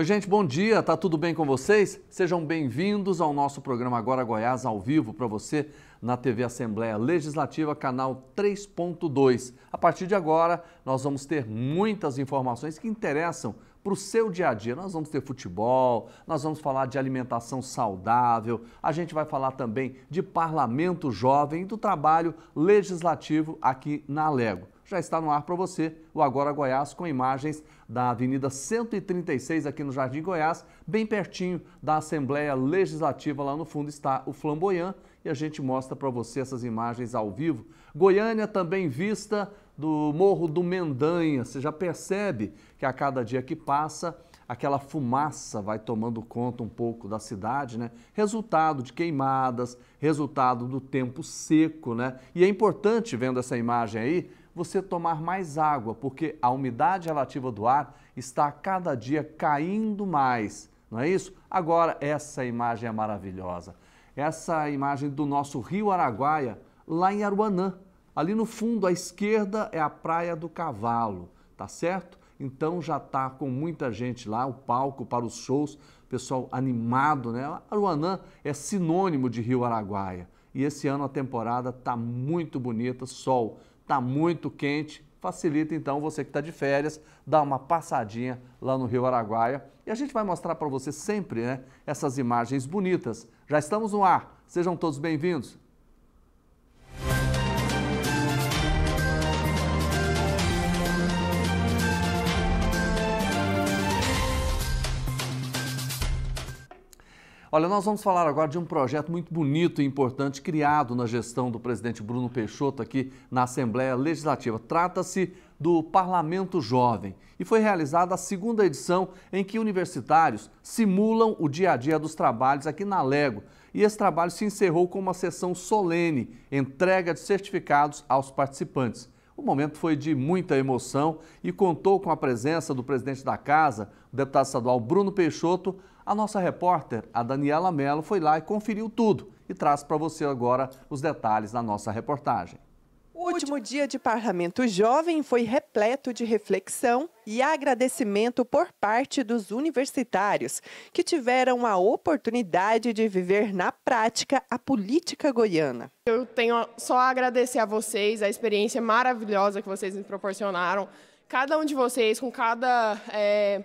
Oi, gente, bom dia. Tá tudo bem com vocês? Sejam bem-vindos ao nosso programa Agora Goiás ao vivo para você na TV Assembleia Legislativa, canal 3.2. A partir de agora, nós vamos ter muitas informações que interessam para o seu dia a dia. Nós vamos ter futebol, nós vamos falar de alimentação saudável, a gente vai falar também de parlamento jovem e do trabalho legislativo aqui na Alego já está no ar para você o Agora Goiás com imagens da Avenida 136 aqui no Jardim Goiás, bem pertinho da Assembleia Legislativa. Lá no fundo está o Flamboyant e a gente mostra para você essas imagens ao vivo. Goiânia também vista do Morro do Mendanha. Você já percebe que a cada dia que passa aquela fumaça vai tomando conta um pouco da cidade, né? Resultado de queimadas, resultado do tempo seco, né? E é importante vendo essa imagem aí você tomar mais água, porque a umidade relativa do ar está cada dia caindo mais, não é isso? Agora, essa imagem é maravilhosa. Essa imagem do nosso rio Araguaia, lá em Aruanã. Ali no fundo, à esquerda, é a Praia do Cavalo, tá certo? Então já está com muita gente lá, o palco para os shows, pessoal animado, né? Aruanã é sinônimo de Rio Araguaia. E esse ano a temporada está muito bonita, sol está muito quente, facilita então você que está de férias, dar uma passadinha lá no Rio Araguaia. E a gente vai mostrar para você sempre né, essas imagens bonitas. Já estamos no ar, sejam todos bem-vindos. Olha, nós vamos falar agora de um projeto muito bonito e importante criado na gestão do presidente Bruno Peixoto aqui na Assembleia Legislativa. Trata-se do Parlamento Jovem e foi realizada a segunda edição em que universitários simulam o dia a dia dos trabalhos aqui na Lego. E esse trabalho se encerrou com uma sessão solene, entrega de certificados aos participantes. O momento foi de muita emoção e contou com a presença do presidente da casa, o deputado estadual Bruno Peixoto, a nossa repórter, a Daniela Mello, foi lá e conferiu tudo e traz para você agora os detalhes da nossa reportagem. O último dia de Parlamento Jovem foi repleto de reflexão e agradecimento por parte dos universitários, que tiveram a oportunidade de viver na prática a política goiana. Eu tenho só a agradecer a vocês a experiência maravilhosa que vocês me proporcionaram, cada um de vocês com cada. É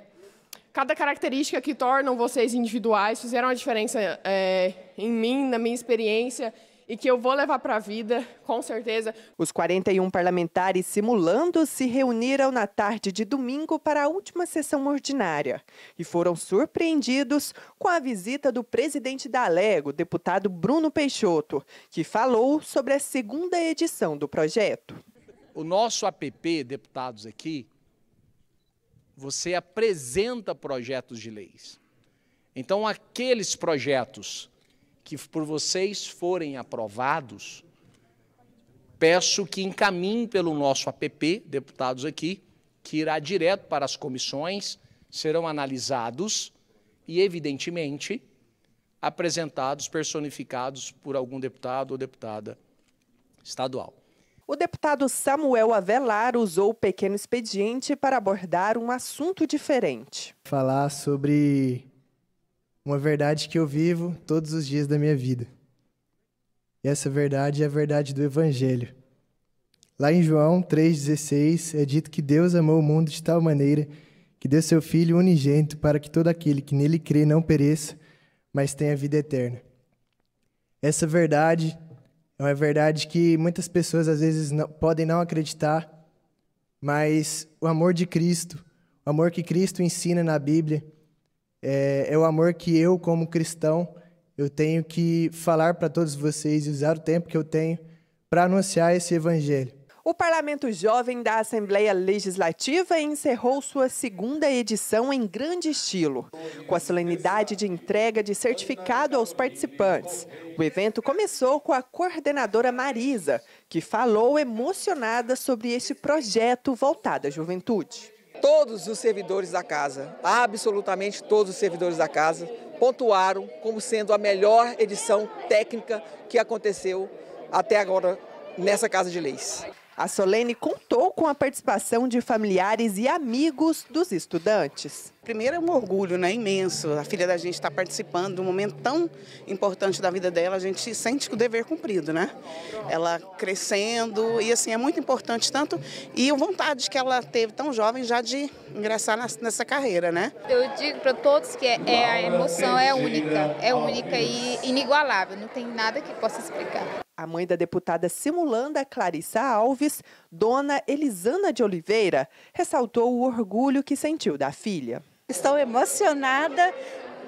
Cada característica que tornam vocês individuais fizeram a diferença é, em mim, na minha experiência e que eu vou levar para a vida, com certeza. Os 41 parlamentares simulando se reuniram na tarde de domingo para a última sessão ordinária e foram surpreendidos com a visita do presidente da Alego, deputado Bruno Peixoto, que falou sobre a segunda edição do projeto. O nosso APP, deputados aqui, você apresenta projetos de leis. Então, aqueles projetos que por vocês forem aprovados, peço que encaminhem pelo nosso APP, deputados aqui, que irá direto para as comissões, serão analisados e, evidentemente, apresentados, personificados por algum deputado ou deputada estadual. O deputado Samuel Avelar usou o pequeno expediente para abordar um assunto diferente. Falar sobre uma verdade que eu vivo todos os dias da minha vida. E essa verdade é a verdade do Evangelho. Lá em João 3,16 é dito que Deus amou o mundo de tal maneira que deu seu Filho unigênito para que todo aquele que nele crê não pereça, mas tenha vida eterna. Essa verdade é verdade que muitas pessoas às vezes não, podem não acreditar, mas o amor de Cristo, o amor que Cristo ensina na Bíblia, é, é o amor que eu, como cristão, eu tenho que falar para todos vocês e usar o tempo que eu tenho para anunciar esse evangelho. O Parlamento Jovem da Assembleia Legislativa encerrou sua segunda edição em grande estilo, com a solenidade de entrega de certificado aos participantes. O evento começou com a coordenadora Marisa, que falou emocionada sobre este projeto voltado à juventude. Todos os servidores da casa, absolutamente todos os servidores da casa, pontuaram como sendo a melhor edição técnica que aconteceu até agora nessa Casa de Leis. A Solene contou com a participação de familiares e amigos dos estudantes. Primeiro é um orgulho né, imenso. A filha da gente está participando de um momento tão importante da vida dela, a gente sente o dever é cumprido, né? Ela crescendo e assim é muito importante tanto e a vontade que ela teve tão jovem já de ingressar nessa carreira, né? Eu digo para todos que é, é, a emoção é única, é única e inigualável, não tem nada que possa explicar a mãe da deputada simulanda Clarissa Alves, dona Elisana de Oliveira, ressaltou o orgulho que sentiu da filha. Estou emocionada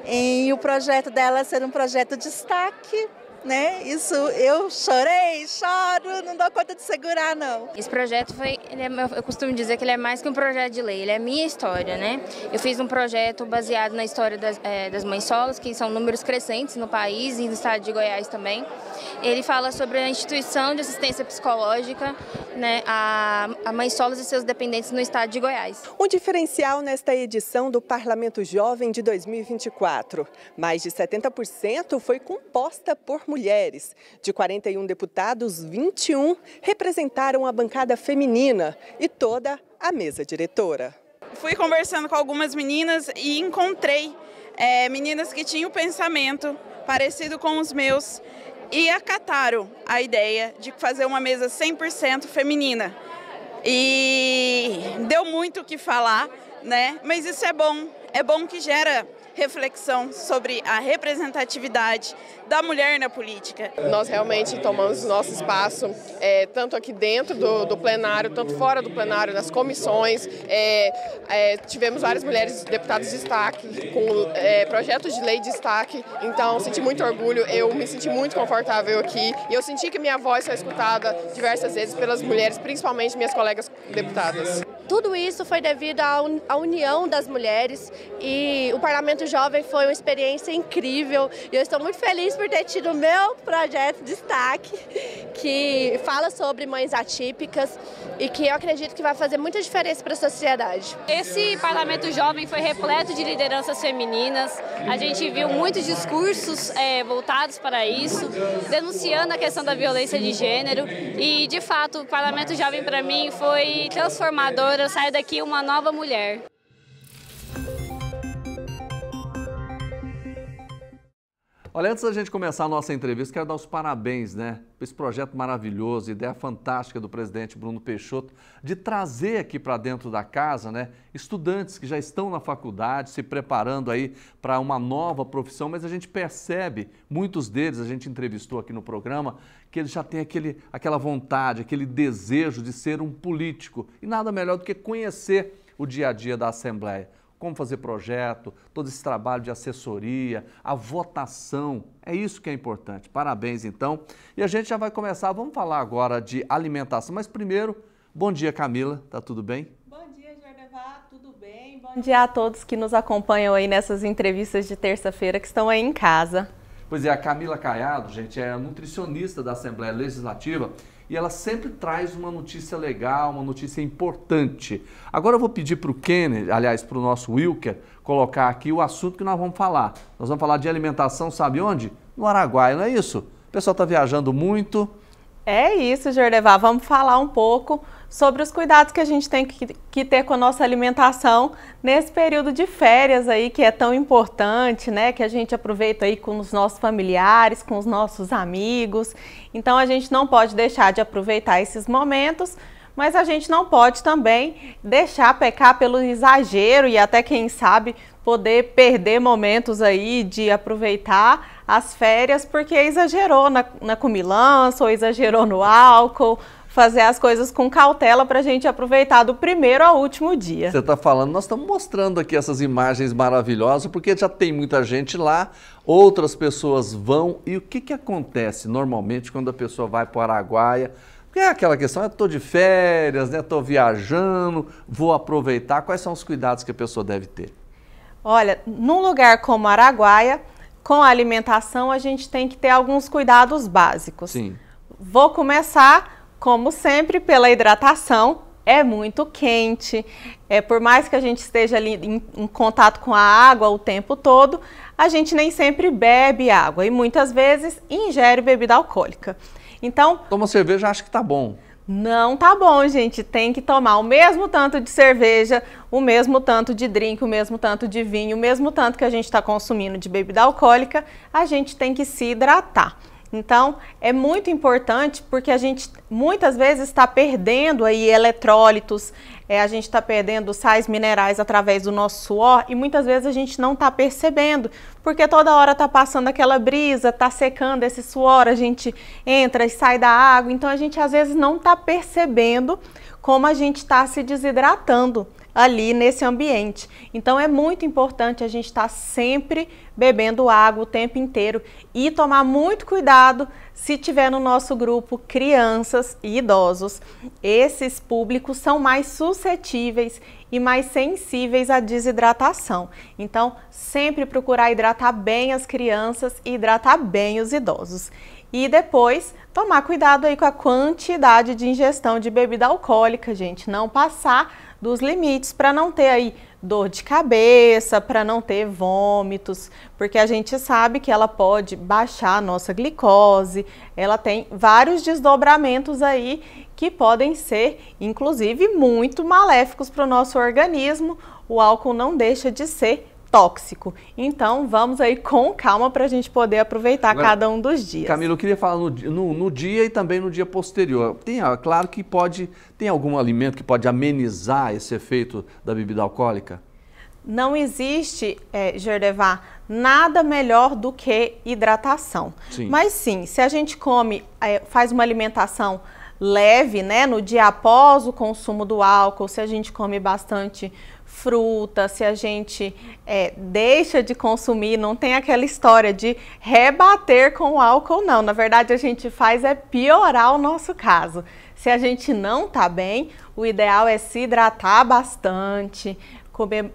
em o projeto dela ser um projeto de destaque né? Isso eu chorei, choro, não dou conta de segurar não. Esse projeto foi, é, eu costumo dizer que ele é mais que um projeto de lei, ele é minha história, né? Eu fiz um projeto baseado na história das, é, das mães solas, que são números crescentes no país e no estado de Goiás também. Ele fala sobre a instituição de assistência psicológica, né, a, a mães solas e seus dependentes no estado de Goiás. Um diferencial nesta edição do Parlamento Jovem de 2024. Mais de 70% foi composta por mulheres mulheres. De 41 deputados, 21 representaram a bancada feminina e toda a mesa diretora. Fui conversando com algumas meninas e encontrei é, meninas que tinham pensamento parecido com os meus e acataram a ideia de fazer uma mesa 100% feminina. E deu muito o que falar, né? Mas isso é bom, é bom que gera reflexão sobre a representatividade da mulher na política. Nós realmente tomamos nosso espaço, é, tanto aqui dentro do, do, plenário, tanto fora do plenário, nas comissões. É, é, tivemos várias mulheres deputadas de destaque, com é, projetos de lei de destaque. Então, senti muito orgulho, eu me senti muito confortável aqui e eu senti que minha voz foi escutada diversas vezes pelas mulheres, principalmente minhas colegas deputadas. Tudo isso foi devido à união das mulheres e o Parlamento Jovem foi uma experiência incrível. E eu estou muito feliz por ter tido o meu projeto de destaque, que fala sobre mães atípicas e que eu acredito que vai fazer muita diferença para a sociedade. Esse Parlamento Jovem foi repleto de lideranças femininas. A gente viu muitos discursos é, voltados para isso, denunciando a questão da violência de gênero. E, de fato, o Parlamento Jovem, para mim, foi transformador quando eu saio daqui uma nova mulher. Olha, antes da gente começar a nossa entrevista, quero dar os parabéns, né? Por esse projeto maravilhoso, ideia fantástica do presidente Bruno Peixoto, de trazer aqui para dentro da casa, né? Estudantes que já estão na faculdade, se preparando aí para uma nova profissão, mas a gente percebe, muitos deles, a gente entrevistou aqui no programa, que eles já têm aquele, aquela vontade, aquele desejo de ser um político. E nada melhor do que conhecer o dia a dia da Assembleia como fazer projeto, todo esse trabalho de assessoria, a votação. É isso que é importante. Parabéns, então. E a gente já vai começar, vamos falar agora de alimentação, mas primeiro, bom dia, Camila, tá tudo bem? Bom dia, Jordevá, tudo bem? Bom dia a todos que nos acompanham aí nessas entrevistas de terça-feira que estão aí em casa. Pois é, a Camila Caiado, gente, é nutricionista da Assembleia Legislativa e ela sempre traz uma notícia legal, uma notícia importante. Agora eu vou pedir para o Kenner, aliás, para o nosso Wilker, colocar aqui o assunto que nós vamos falar. Nós vamos falar de alimentação, sabe onde? No Araguaia, não é isso? O pessoal está viajando muito, é isso, Jordevá. Vamos falar um pouco sobre os cuidados que a gente tem que, que, ter com a nossa alimentação nesse período de férias aí que é tão importante, né? Que a gente aproveita aí com os nossos familiares, com os nossos amigos. Então a gente não pode deixar de aproveitar esses momentos, mas a gente não pode também deixar pecar pelo exagero e até quem sabe poder perder momentos aí de aproveitar as férias porque exagerou na, na comilança ou exagerou no álcool. Fazer as coisas com cautela para a gente aproveitar do primeiro ao último dia. Você está falando, nós estamos mostrando aqui essas imagens maravilhosas, porque já tem muita gente lá, outras pessoas vão. E o que, que acontece normalmente quando a pessoa vai para o Araguaia? É aquela questão, eu estou de férias, estou né? viajando, vou aproveitar. Quais são os cuidados que a pessoa deve ter? Olha, num lugar como Araguaia, com a alimentação a gente tem que ter alguns cuidados básicos. Sim. Vou começar, como sempre, pela hidratação. É muito quente. É por mais que a gente esteja ali em, em contato com a água o tempo todo, a gente nem sempre bebe água e muitas vezes ingere bebida alcoólica. Então, toma cerveja, acho que tá bom. Não tá bom, gente. Tem que tomar o mesmo tanto de cerveja, o mesmo tanto de drink, o mesmo tanto de vinho, o mesmo tanto que a gente está consumindo de bebida alcoólica. A gente tem que se hidratar. Então, é muito importante porque a gente muitas vezes está perdendo aí eletrólitos, é, a gente está perdendo sais minerais através do nosso suor e muitas vezes a gente não está percebendo, porque toda hora está passando aquela brisa, está secando esse suor, a gente entra e sai da água, então a gente às vezes não está percebendo como a gente está se desidratando ali nesse ambiente. Então é muito importante a gente estar tá sempre bebendo água o tempo inteiro e tomar muito cuidado se tiver no nosso grupo crianças e idosos. Esses públicos são mais suscetíveis e mais sensíveis à desidratação. Então, sempre procurar hidratar bem as crianças e hidratar bem os idosos. E depois, tomar cuidado aí com a quantidade de ingestão de bebida alcoólica, gente, não passar dos limites para não ter aí dor de cabeça, para não ter vômitos, porque a gente sabe que ela pode baixar a nossa glicose, ela tem vários desdobramentos aí que podem ser, inclusive, muito maléficos para o nosso organismo. O álcool não deixa de ser tóxico. Então, vamos aí com calma para a gente poder aproveitar Agora, cada um dos dias. Camilo, eu queria falar no, no, no, dia e também no dia posterior. Tem, ah, claro que pode, tem algum alimento que pode amenizar esse efeito da bebida alcoólica? Não existe, é, nada melhor do que hidratação. Sim. Mas sim, se a gente come, é, faz uma alimentação leve, né, no dia após o consumo do álcool, se a gente come bastante fruta, se a gente é, deixa de consumir, não tem aquela história de rebater com o álcool, não. Na verdade, a gente faz é piorar o nosso caso. Se a gente não tá bem, o ideal é se hidratar bastante, comer,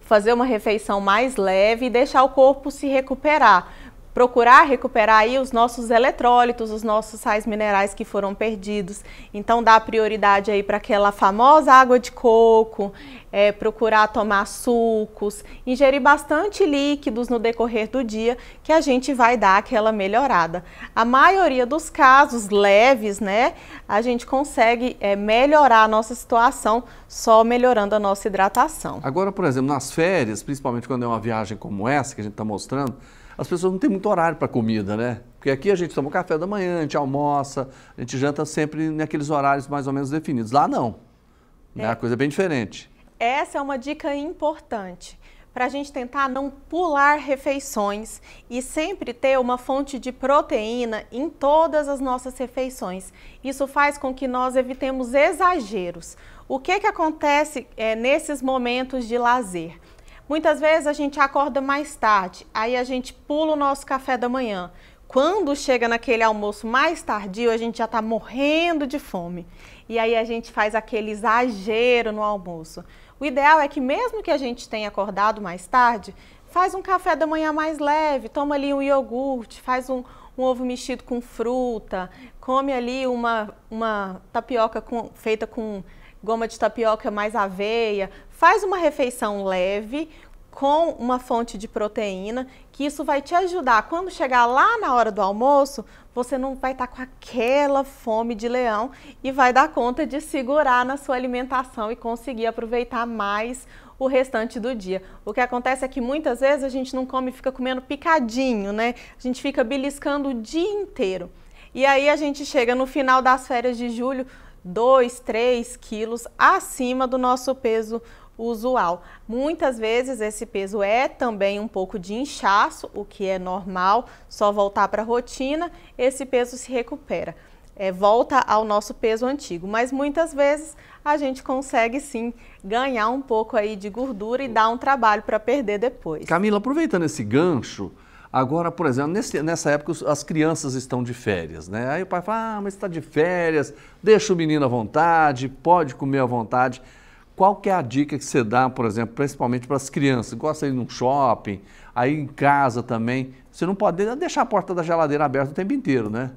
fazer uma refeição mais leve e deixar o corpo se recuperar procurar recuperar aí os nossos eletrólitos, os nossos sais minerais que foram perdidos. Então dá prioridade aí para aquela famosa água de coco, é, procurar tomar sucos, ingerir bastante líquidos no decorrer do dia, que a gente vai dar aquela melhorada. A maioria dos casos leves, né, a gente consegue é, melhorar a nossa situação só melhorando a nossa hidratação. Agora, por exemplo, nas férias, principalmente quando é uma viagem como essa que a gente está mostrando, as pessoas não têm muito horário para comida, né? Porque aqui a gente toma café da manhã, a gente almoça, a gente janta sempre naqueles horários mais ou menos definidos. Lá não. Né? É. Né? A coisa é bem diferente. Essa é uma dica importante para a gente tentar não pular refeições e sempre ter uma fonte de proteína em todas as nossas refeições. Isso faz com que nós evitemos exageros. O que, que acontece é, nesses momentos de lazer? Muitas vezes a gente acorda mais tarde, aí a gente pula o nosso café da manhã. Quando chega naquele almoço mais tardio, a gente já está morrendo de fome. E aí a gente faz aquele exagero no almoço. O ideal é que mesmo que a gente tenha acordado mais tarde, faz um café da manhã mais leve, toma ali um iogurte, faz um, um ovo mexido com fruta, come ali uma, uma tapioca com, feita com goma de tapioca mais aveia, Faz uma refeição leve com uma fonte de proteína, que isso vai te ajudar. Quando chegar lá na hora do almoço, você não vai estar tá com aquela fome de leão e vai dar conta de segurar na sua alimentação e conseguir aproveitar mais o restante do dia. O que acontece é que muitas vezes a gente não come, e fica comendo picadinho, né? A gente fica beliscando o dia inteiro. E aí a gente chega no final das férias de julho, 2, 3 quilos acima do nosso peso usual. Muitas vezes esse peso é também um pouco de inchaço, o que é normal, só voltar para a rotina, esse peso se recupera. É, volta ao nosso peso antigo, mas muitas vezes a gente consegue sim ganhar um pouco aí de gordura e dar um trabalho para perder depois. Camila, aproveitando esse gancho, Agora, por exemplo, nesse, nessa época as crianças estão de férias, né? Aí o pai fala, ah, mas está de férias, deixa o menino à vontade, pode comer à vontade. Qual que é a dica que você dá, por exemplo, principalmente para as crianças? Gosta de ir num shopping, aí em casa também. Você não pode deixar a porta da geladeira aberta o tempo inteiro, né?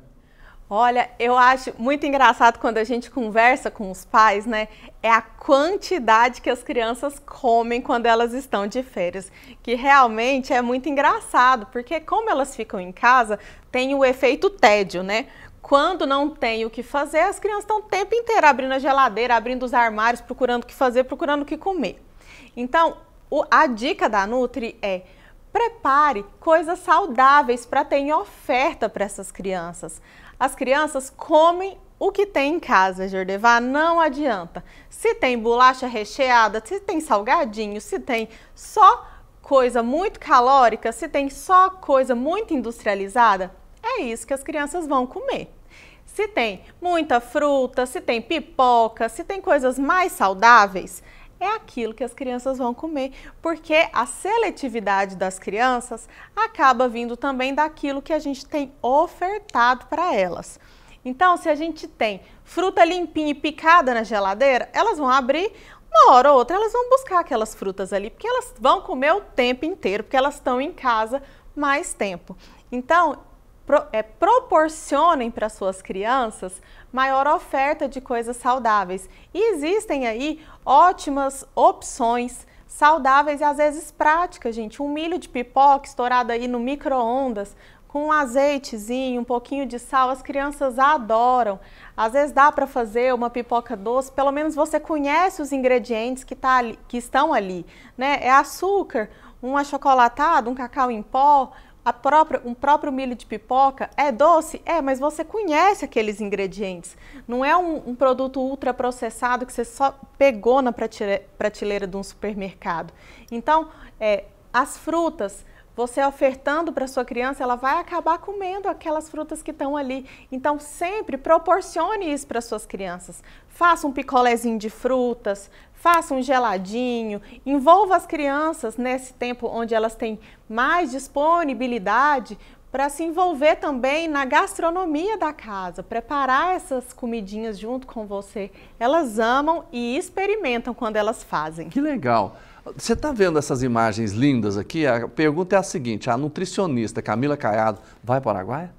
Olha, eu acho muito engraçado quando a gente conversa com os pais, né? É a quantidade que as crianças comem quando elas estão de férias, que realmente é muito engraçado, porque como elas ficam em casa, tem o efeito tédio, né? Quando não tem o que fazer, as crianças estão o tempo inteiro abrindo a geladeira, abrindo os armários, procurando o que fazer, procurando o que comer. Então, o, a dica da Nutri é prepare coisas saudáveis para ter em oferta para essas crianças. As crianças comem o que tem em casa, Jordevá, não adianta. Se tem bolacha recheada, se tem salgadinho, se tem só coisa muito calórica, se tem só coisa muito industrializada, é isso que as crianças vão comer. Se tem muita fruta, se tem pipoca, se tem coisas mais saudáveis, é aquilo que as crianças vão comer, porque a seletividade das crianças acaba vindo também daquilo que a gente tem ofertado para elas. Então, se a gente tem fruta limpinha e picada na geladeira, elas vão abrir uma hora ou outra, elas vão buscar aquelas frutas ali, porque elas vão comer o tempo inteiro, porque elas estão em casa mais tempo. Então, pro, é, proporcionem para suas crianças maior oferta de coisas saudáveis. E existem aí ótimas opções saudáveis e às vezes práticas, gente. Um milho de pipoca estourado aí no micro-ondas, com um azeitezinho, um pouquinho de sal, as crianças adoram. Às vezes dá para fazer uma pipoca doce, pelo menos você conhece os ingredientes que, tá ali, que estão ali, né? É açúcar, um achocolatado, um cacau em pó, própria, um próprio milho de pipoca é doce? É, mas você conhece aqueles ingredientes. Não é um, um produto ultraprocessado que você só pegou na prateleira, prateleira de um supermercado. Então, é, as frutas, você ofertando para sua criança, ela vai acabar comendo aquelas frutas que estão ali. Então, sempre proporcione isso para suas crianças. Faça um picolézinho de frutas, faça um geladinho, envolva as crianças nesse tempo onde elas têm mais disponibilidade para se envolver também na gastronomia da casa, preparar essas comidinhas junto com você. Elas amam e experimentam quando elas fazem. Que legal! Você está vendo essas imagens lindas aqui? A pergunta é a seguinte: a nutricionista Camila Caiado vai para o Araguaia?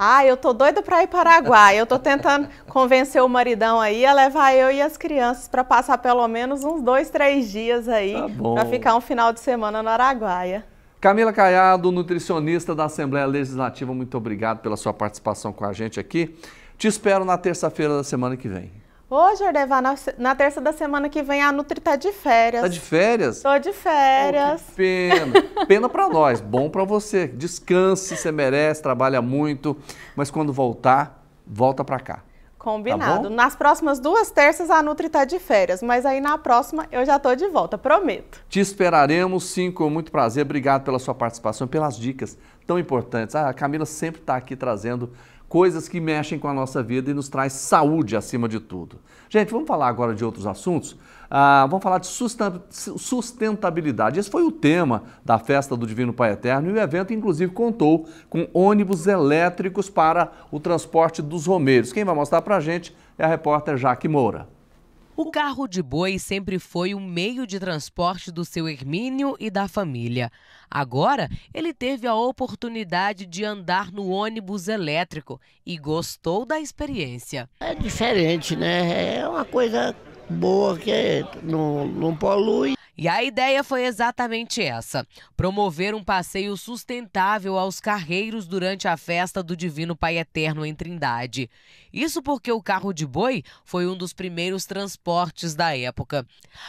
Ah, eu tô doida para ir para Paraguai. Eu tô tentando convencer o maridão aí a levar eu e as crianças para passar pelo menos uns dois, três dias aí tá para ficar um final de semana no Araguaia. Camila Caiado, nutricionista da Assembleia Legislativa, muito obrigado pela sua participação com a gente aqui. Te espero na terça-feira da semana que vem. Ô, Jordevá, na, na, terça da semana que vem a Nutri tá de férias. Tá de férias? Tô de férias. Oh, pena. Pena pra nós, bom pra você. Descanse, você merece, trabalha muito. Mas quando voltar, volta pra cá. Combinado. Tá Nas próximas duas terças a Nutri tá de férias, mas aí na próxima eu já tô de volta, prometo. Te esperaremos, sim, com muito prazer. Obrigado pela sua participação, pelas dicas tão importantes. Ah, a Camila sempre tá aqui trazendo coisas que mexem com a nossa vida e nos traz saúde acima de tudo. Gente, vamos falar agora de outros assuntos. Ah, vamos falar de sustentabilidade. Esse foi o tema da festa do Divino Pai Eterno e o evento, inclusive, contou com ônibus elétricos para o transporte dos romeiros. Quem vai mostrar para a gente é a repórter Jaque Moura. O carro de boi sempre foi o um meio de transporte do seu Hermínio e da família. Agora, ele teve a oportunidade de andar no ônibus elétrico e gostou da experiência. É diferente, né? É uma coisa boa que não, não polui. E a ideia foi exatamente essa: promover um passeio sustentável aos carreiros durante a festa do Divino Pai Eterno em Trindade. Isso porque o carro de boi foi um dos primeiros transportes da época.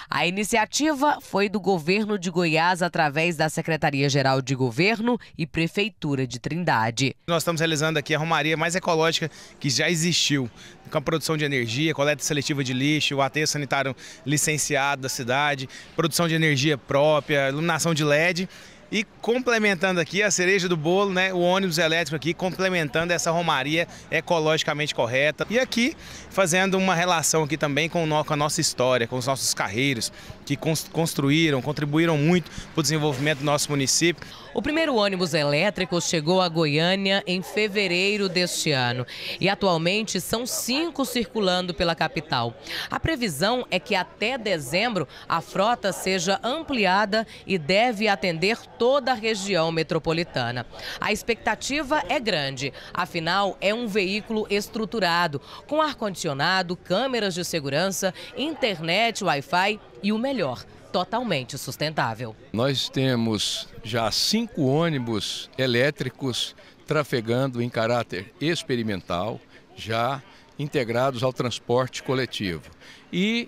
A iniciativa foi do governo de Goiás através da Secretaria-Geral de Governo e Prefeitura de Trindade. Nós estamos realizando aqui a romaria mais ecológica que já existiu, com a produção de energia, coleta seletiva de lixo, o aterro sanitário licenciado da cidade, produção produção de energia própria, iluminação de LED. E complementando aqui a cereja do bolo, né? O ônibus elétrico aqui complementando essa romaria ecologicamente correta. E aqui fazendo uma relação aqui também com, com a nossa história, com os nossos carreiros que construíram, contribuíram muito para o desenvolvimento do nosso município. O primeiro ônibus elétrico chegou a Goiânia em fevereiro deste ano e atualmente são cinco circulando pela capital. A previsão é que até dezembro a frota seja ampliada e deve atender toda a região metropolitana. A expectativa é grande, afinal é um veículo estruturado, com ar-condicionado, câmeras de segurança, internet, Wi-Fi e o melhor – totalmente sustentável. Nós temos já cinco ônibus elétricos trafegando em caráter experimental, já integrados ao transporte coletivo. E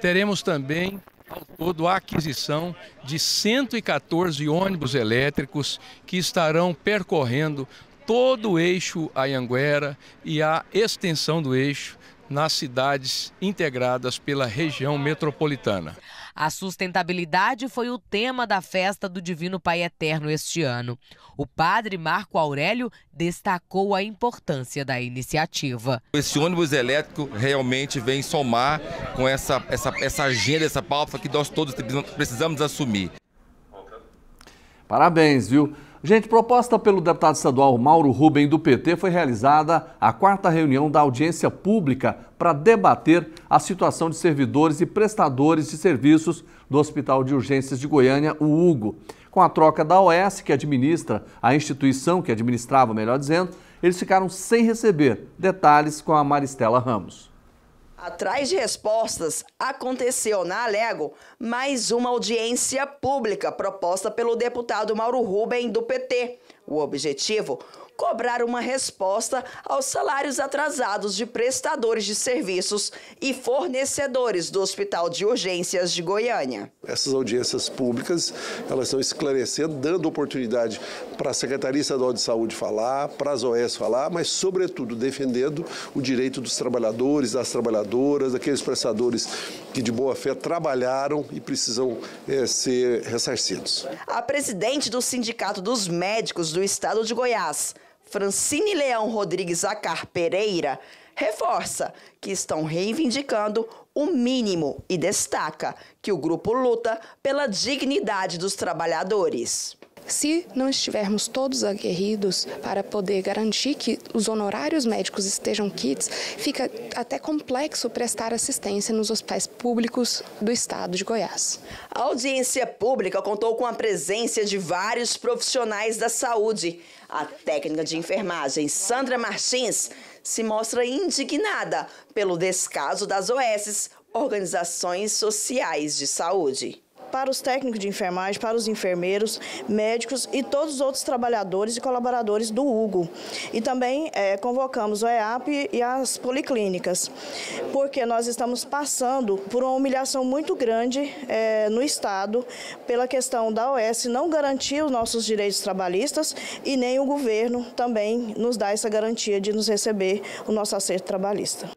teremos também ao todo a aquisição de 114 ônibus elétricos que estarão percorrendo todo o eixo Ayanguera e a extensão do eixo nas cidades integradas pela região metropolitana. A sustentabilidade foi o tema da festa do Divino Pai Eterno este ano. O padre Marco Aurélio destacou a importância da iniciativa. Esse ônibus elétrico realmente vem somar com essa, essa, essa agenda, essa pauta que nós todos precisamos assumir. Parabéns, viu? Gente, proposta pelo deputado estadual Mauro Rubem do PT foi realizada a quarta reunião da audiência pública para debater a situação de servidores e prestadores de serviços do Hospital de Urgências de Goiânia, o Hugo. Com a troca da OS, que administra a instituição, que administrava, melhor dizendo, eles ficaram sem receber. Detalhes com a Maristela Ramos. Atrás de respostas, aconteceu na Alego mais uma audiência pública proposta pelo deputado Mauro Ruben, do PT. O objetivo: cobrar uma resposta aos salários atrasados de prestadores de serviços e fornecedores do Hospital de Urgências de Goiânia. Essas audiências públicas, elas estão esclarecendo, dando oportunidade para a Secretaria Estadual de Saúde falar, para as OES falar, mas sobretudo defendendo o direito dos trabalhadores, das trabalhadoras, daqueles prestadores que de boa fé trabalharam e precisam é, ser ressarcidos. A presidente do Sindicato dos Médicos do Estado de Goiás, Francine Leão Rodrigues Acar Pereira reforça que estão reivindicando o mínimo e destaca que o grupo luta pela dignidade dos trabalhadores. Se não estivermos todos aguerridos para poder garantir que os honorários médicos estejam kits, fica até complexo prestar assistência nos hospitais públicos do estado de Goiás. A audiência pública contou com a presença de vários profissionais da saúde. A técnica de enfermagem Sandra Martins se mostra indignada pelo descaso das OES, Organizações Sociais de Saúde para os técnicos de enfermagem, para os enfermeiros, médicos e todos os outros trabalhadores e colaboradores do Hugo. E também é, convocamos o EAP e as policlínicas, porque nós estamos passando por uma humilhação muito grande é, no Estado pela questão da OS não garantir os nossos direitos trabalhistas e nem o governo também nos dá essa garantia de nos receber o nosso acerto trabalhista.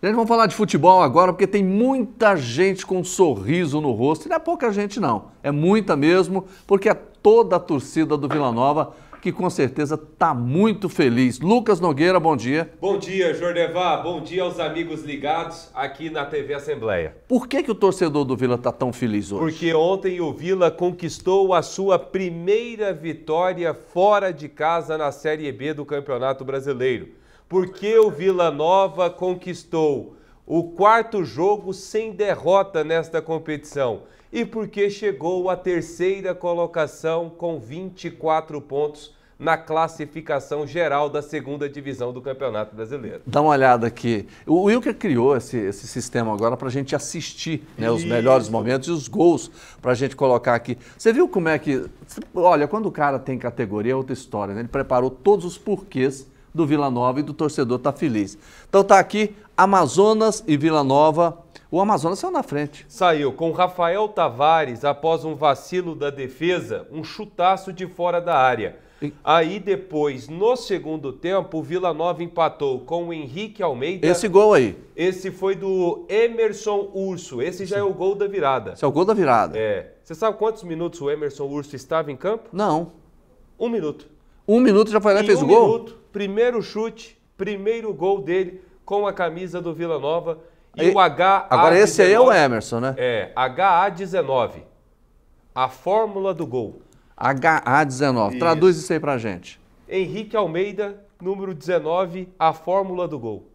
Gente, vamos falar de futebol agora, porque tem muita gente com um sorriso no rosto. E não é pouca gente, não. É muita mesmo, porque é toda a torcida do Vila Nova que com certeza está muito feliz. Lucas Nogueira, bom dia. Bom dia, Jordevá. Bom dia aos amigos ligados aqui na TV Assembleia. Por que, que o torcedor do Vila está tão feliz hoje? Porque ontem o Vila conquistou a sua primeira vitória fora de casa na Série B do Campeonato Brasileiro porque o Vila Nova conquistou o quarto jogo sem derrota nesta competição e porque chegou à terceira colocação com 24 pontos na classificação geral da segunda divisão do Campeonato Brasileiro. Dá uma olhada aqui. O Wilker criou esse, esse sistema agora para a gente assistir né, os melhores momentos e os gols para a gente colocar aqui. Você viu como é que. Olha, quando o cara tem categoria é outra história, né? Ele preparou todos os porquês do Vila Nova e do torcedor tá feliz. Então tá aqui Amazonas e Vila Nova. O Amazonas saiu na frente. Saiu com Rafael Tavares após um vacilo da defesa, um chutaço de fora da área. Aí depois, no segundo tempo, o Vila Nova empatou com o Henrique Almeida. Esse gol aí. Esse foi do Emerson Urso. Esse já Sim. é o gol da virada. Esse é o gol da virada. É. Você sabe quantos minutos o Emerson Urso estava em campo? Não. Um minuto. Um minuto já foi lá e fez um o gol? Minuto, primeiro chute, primeiro gol dele com a camisa do Vila Nova. E, e o HA. Agora esse aí é o Emerson, né? É, HA19. A fórmula do gol. HA19. Traduz isso aí pra gente. Henrique Almeida, número 19, a fórmula do gol.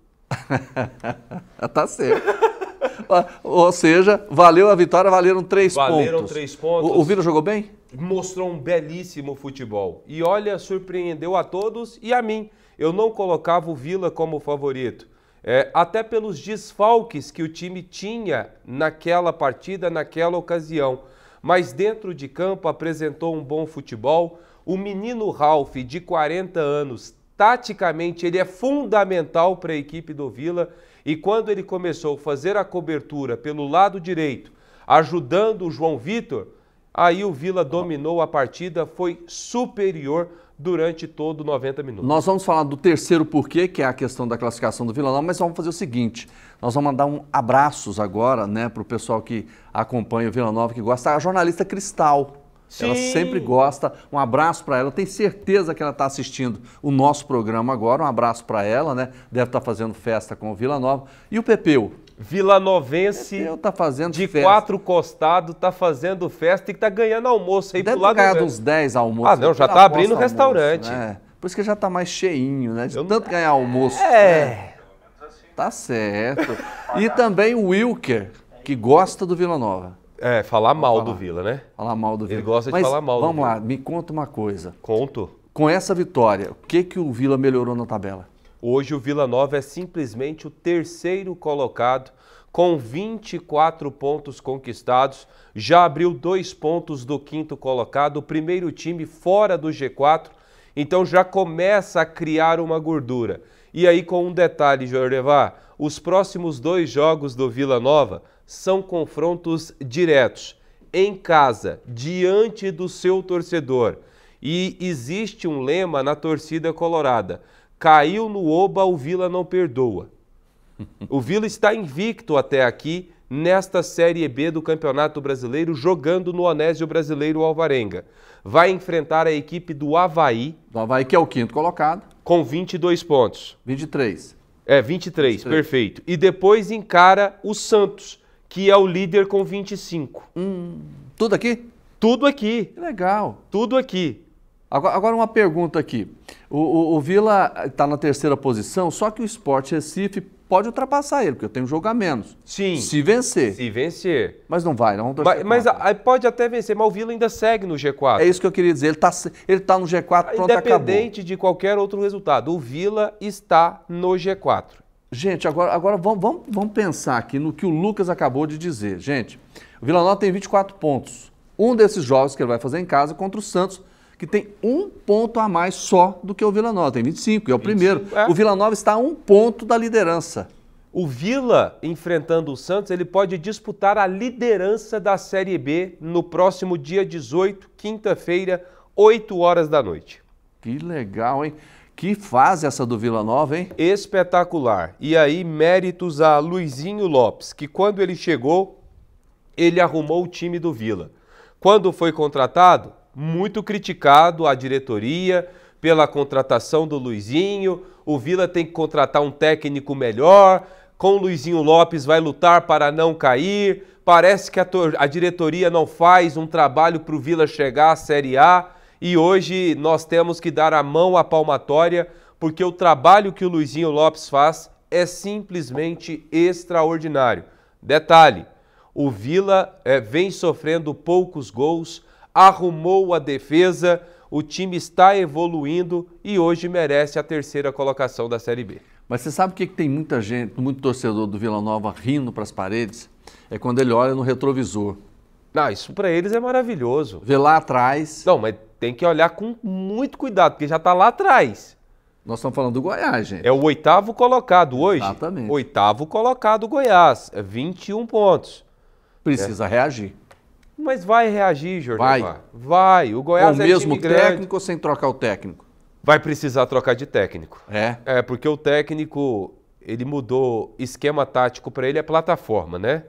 tá certo. Ah, ou seja, valeu a vitória, valeram três valeram pontos. Valeram três pontos. O, o Vila jogou bem? Mostrou um belíssimo futebol. E olha, surpreendeu a todos e a mim. Eu não colocava o Vila como favorito. É, até pelos desfalques que o time tinha naquela partida, naquela ocasião. Mas dentro de campo apresentou um bom futebol. O menino Ralph, de 40 anos, taticamente ele é fundamental para a equipe do Vila e quando ele começou a fazer a cobertura pelo lado direito, ajudando o João Vitor, aí o Vila dominou a partida, foi superior durante todo 90 minutos. Nós vamos falar do terceiro porquê, que é a questão da classificação do Vila Nova, mas vamos fazer o seguinte, nós vamos mandar um abraços agora, né, para o pessoal que acompanha o Vila Nova, que gosta, a jornalista Cristal, Sim. Ela sempre gosta. Um abraço para ela. Eu tenho certeza que ela está assistindo o nosso programa agora. Um abraço para ela, né? Deve estar tá fazendo festa com o Vila Nova. E o Pepeu? Vila Novense Pepeu tá fazendo de festa. quatro costados, está fazendo festa e está ganhando almoço aí Deve pro lado. Deve tá ganhar uns 10 almoços. Ah, não, já está abrindo restaurante. Almoço, né? Por isso que já está mais cheinho, né? De Eu... tanto ganhar almoço. É. Né? Tá certo. E também o Wilker, que gosta do Vila Nova. É, falar mal falar. do Vila, né? Falar mal do Vila. Ele gosta Mas de falar mal vamos Vila. lá, me conta uma coisa. Conto. Com essa vitória, o que, que o Vila melhorou na tabela? Hoje o Vila Nova é simplesmente o terceiro colocado com 24 pontos conquistados, já abriu dois pontos do quinto colocado, o primeiro time fora do G4, então já começa a criar uma gordura. E aí, com um detalhe, Jorevá, os próximos dois jogos do Vila Nova são confrontos diretos, em casa, diante do seu torcedor. E existe um lema na torcida colorada: caiu no Oba, o Vila não perdoa. O Vila está invicto até aqui nesta Série B do Campeonato Brasileiro, jogando no Onésio Brasileiro Alvarenga. Vai enfrentar a equipe do Havaí. Do Havaí, que é o quinto colocado com 22 pontos. 23. É, 23, 23, perfeito. E depois encara o Santos, que é o líder com 25. Hum, tudo aqui? Tudo aqui. Que legal. Tudo aqui. Agora, agora uma pergunta aqui. O, o, o Vila está na terceira posição, só que o Sport Recife pode ultrapassar ele, porque eu tenho um jogo a menos. Sim. Se vencer. Se vencer. Mas não vai, não. Mas, mas a, pode até vencer, mas o Vila ainda segue no G4. É isso que eu queria dizer. Ele está ele tá no G4, pronto, Independente acabou. Independente de qualquer outro resultado, o Vila está no G4. Gente, agora, agora vamos, vamos, vamos pensar aqui no que o Lucas acabou de dizer. Gente, o Vila Nova tem 24 pontos. Um desses jogos que ele vai fazer em casa contra o Santos que tem um ponto a mais só do que o Vila Nova, tem 25, é o 25, primeiro. É. O Vila Nova está a um ponto da liderança. O Vila, enfrentando o Santos, ele pode disputar a liderança da Série B no próximo dia 18, quinta-feira, 8 horas da noite. Que legal, hein? Que faz essa do Vila Nova, hein? Espetacular. E aí, méritos a Luizinho Lopes, que quando ele chegou, ele arrumou o time do Vila. Quando foi contratado, muito criticado a diretoria pela contratação do Luizinho. O Vila tem que contratar um técnico melhor. Com o Luizinho Lopes vai lutar para não cair. Parece que a, a diretoria não faz um trabalho para o Vila chegar à Série A. E hoje nós temos que dar a mão à palmatória, porque o trabalho que o Luizinho Lopes faz é simplesmente extraordinário. Detalhe: o Vila é, vem sofrendo poucos gols arrumou a defesa, o time está evoluindo e hoje merece a terceira colocação da Série B. Mas você sabe o que, que tem muita gente, muito torcedor do Vila Nova rindo para as paredes? É quando ele olha no retrovisor. Ah, isso para eles é maravilhoso. Vê lá atrás. Não, mas tem que olhar com muito cuidado, porque já está lá atrás. Nós estamos falando do Goiás, gente. É o oitavo colocado hoje. Exatamente. Oitavo colocado Goiás, 21 é pontos. Precisa é. reagir. Mas vai reagir, Jordan. Vai. Vai. O Goiás Com é o mesmo técnico ou sem trocar o técnico? Vai precisar trocar de técnico. É. É, porque o técnico, ele mudou esquema tático para ele é plataforma, né?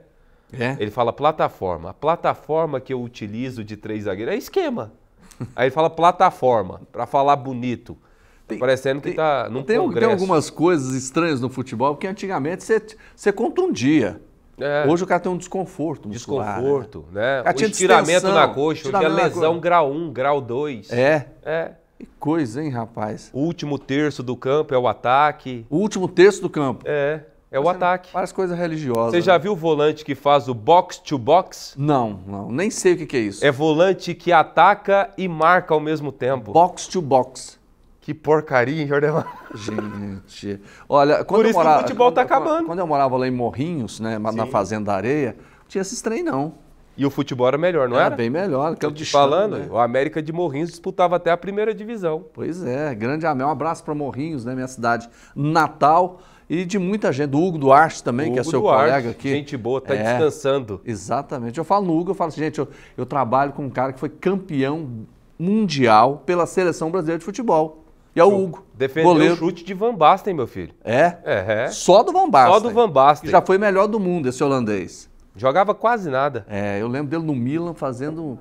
É. Ele fala plataforma. A plataforma que eu utilizo de três zagueiros é esquema. Aí ele fala plataforma, para falar bonito. Tá tem, parecendo que tá num tem, congresso. Tem algumas coisas estranhas no futebol, porque antigamente você, você contundia. É. Hoje o cara tem um desconforto muscular. Né? Desconforto, né? né? O estiramento na coxa, hoje é lesão grau 1, grau 2. É. É. Que coisa, hein, rapaz? O último terço do campo é o ataque. O último terço do campo? É. É o ataque. Várias coisas religiosas. Você né? já viu o volante que faz o box to box? Não, não. Nem sei o que é isso. É volante que ataca e marca ao mesmo tempo. Box to box. Que porcaria, hein, Jordão? Gente. Olha, quando Por isso eu morava, o futebol tá quando, acabando. Quando eu morava lá em Morrinhos, né, na Fazenda Areia, não tinha esses trem, não. E o futebol era melhor, não era? Era bem melhor. Estou te chão, falando, né? o América de Morrinhos disputava até a primeira divisão. Pois é, grande Amel. Um abraço para Morrinhos, né, minha cidade natal. E de muita gente, do Hugo Duarte também, Hugo que é seu Duarte, colega aqui. Gente boa, tá é, descansando. Exatamente. Eu falo no Hugo, eu falo assim, gente, eu, eu trabalho com um cara que foi campeão mundial pela seleção brasileira de futebol. E é o Hugo. Defendeu goleiro. o chute de Van Basten, meu filho. É? É. Só do Van Basten. Só do Van Basten. Que já foi melhor do mundo, esse holandês. Jogava quase nada. É, eu lembro dele no Milan fazendo.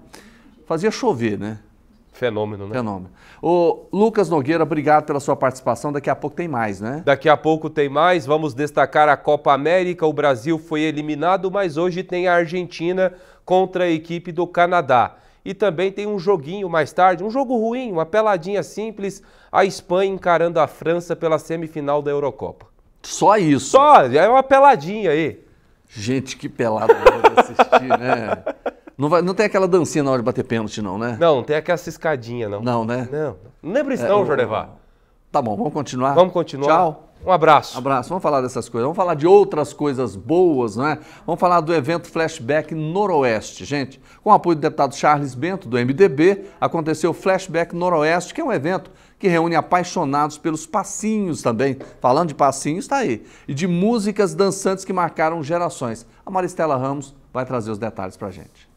Fazia chover, né? Fenômeno, né? Fenômeno. Ô, Lucas Nogueira, obrigado pela sua participação. Daqui a pouco tem mais, né? Daqui a pouco tem mais. Vamos destacar a Copa América. O Brasil foi eliminado, mas hoje tem a Argentina contra a equipe do Canadá. E também tem um joguinho mais tarde, um jogo ruim, uma peladinha simples, a Espanha encarando a França pela semifinal da Eurocopa. Só isso? Só, é uma peladinha aí. Gente, que pelada de assistir, né? Não, vai, não tem aquela dancinha na hora de bater pênalti, não, né? Não, não tem aquela ciscadinha, não. Não, né? Não. Não lembra isso, é, não, eu... Tá bom, vamos continuar? Vamos continuar. Tchau. Um abraço. Um abraço. Vamos falar dessas coisas. Vamos falar de outras coisas boas, não é? Vamos falar do evento Flashback Noroeste, gente. Com o apoio do deputado Charles Bento, do MDB, aconteceu o Flashback Noroeste, que é um evento que reúne apaixonados pelos passinhos também. Falando de passinhos, está aí. E de músicas dançantes que marcaram gerações. A Maristela Ramos vai trazer os detalhes para a gente.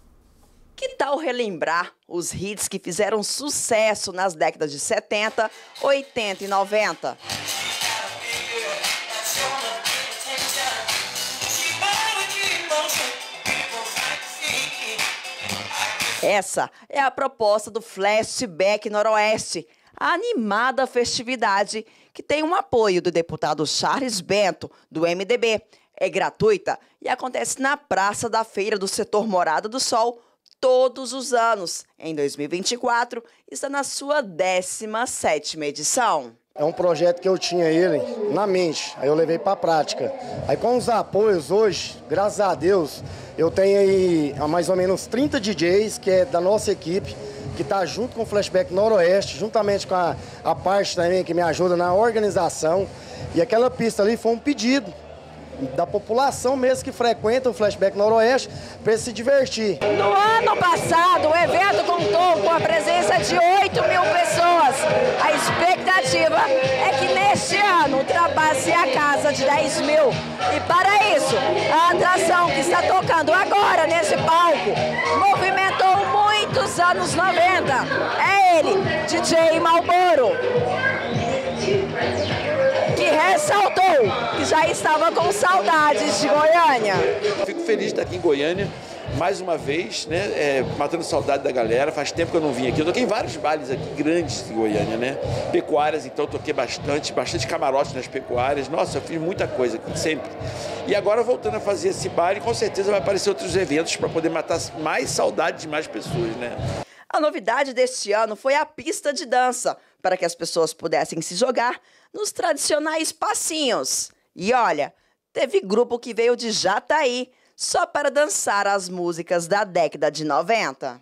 Que tal relembrar os hits que fizeram sucesso nas décadas de 70, 80 e 90? Essa é a proposta do Flashback Noroeste, a animada festividade que tem um apoio do deputado Charles Bento, do MDB. É gratuita e acontece na Praça da Feira do Setor Morada do Sol todos os anos. Em 2024, está na sua 17ª edição. É um projeto que eu tinha ele na mente, aí eu levei para a prática. Aí com os apoios hoje, graças a Deus, eu tenho aí mais ou menos 30 DJs que é da nossa equipe, que está junto com o Flashback Noroeste, juntamente com a, a parte também que me ajuda na organização. E aquela pista ali foi um pedido da população mesmo que frequenta o Flashback Noroeste para se divertir. No ano passado, o evento contou com a presença de 8 mil pessoas. A expectativa é que neste ano ultrapasse a casa de 10 mil. E para isso, a atração que está tocando agora nesse palco movimentou muitos anos 90. É ele, DJ Malboro ressaltou que já estava com saudades de Goiânia. Fico feliz de estar aqui em Goiânia mais uma vez, né? É, matando saudade da galera. Faz tempo que eu não vim aqui. Eu toquei em vários bailes aqui, grandes de Goiânia, né? Pecuárias, então, toquei bastante, bastante camarote nas pecuárias. Nossa, eu fiz muita coisa aqui, sempre. E agora, voltando a fazer esse baile, com certeza vai aparecer outros eventos para poder matar mais saudade de mais pessoas, né? A novidade deste ano foi a pista de dança, para que as pessoas pudessem se jogar nos tradicionais passinhos. E olha, teve grupo que veio de Jataí só para dançar as músicas da década de 90.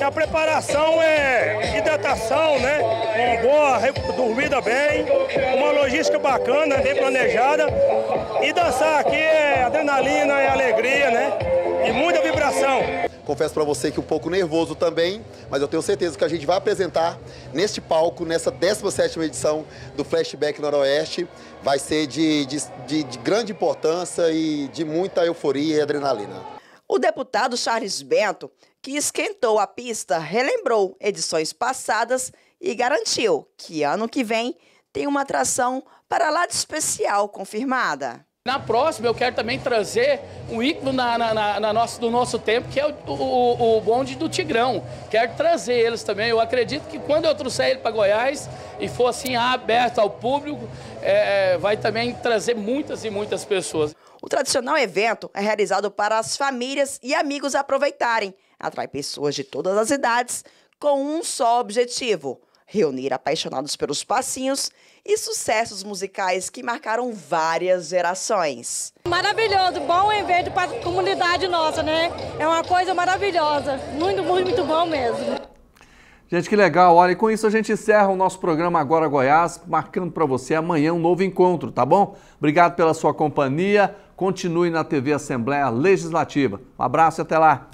A preparação é hidratação, né? É uma boa dormida bem, uma logística bacana, bem planejada. E dançar aqui é adrenalina, é alegria, né? E muita vibração. Confesso para você que um pouco nervoso também, mas eu tenho certeza que a gente vai apresentar neste palco, nessa 17ª edição do Flashback Noroeste. Vai ser de, de, de, de grande importância e de muita euforia e adrenalina. O deputado Charles Bento, que esquentou a pista, relembrou edições passadas e garantiu que ano que vem tem uma atração para lá de especial confirmada. Na próxima, eu quero também trazer um ícone na, na, na, na nosso, do nosso tempo, que é o, o, o, bonde do Tigrão. Quero trazer eles também. Eu acredito que quando eu trouxer ele para Goiás e for assim aberto ao público, é, é, vai também trazer muitas e muitas pessoas. O tradicional evento é realizado para as famílias e amigos aproveitarem. Atrai pessoas de todas as idades com um só objetivo – reunir apaixonados pelos passinhos e sucessos musicais que marcaram várias gerações. Maravilhoso, bom evento para a comunidade nossa, né? É uma coisa maravilhosa, muito, muito, muito bom mesmo. Gente, que legal. Olha, e com isso a gente encerra o nosso programa Agora Goiás, marcando para você amanhã um novo encontro, tá bom? Obrigado pela sua companhia. Continue na TV Assembleia Legislativa. Um abraço e até lá.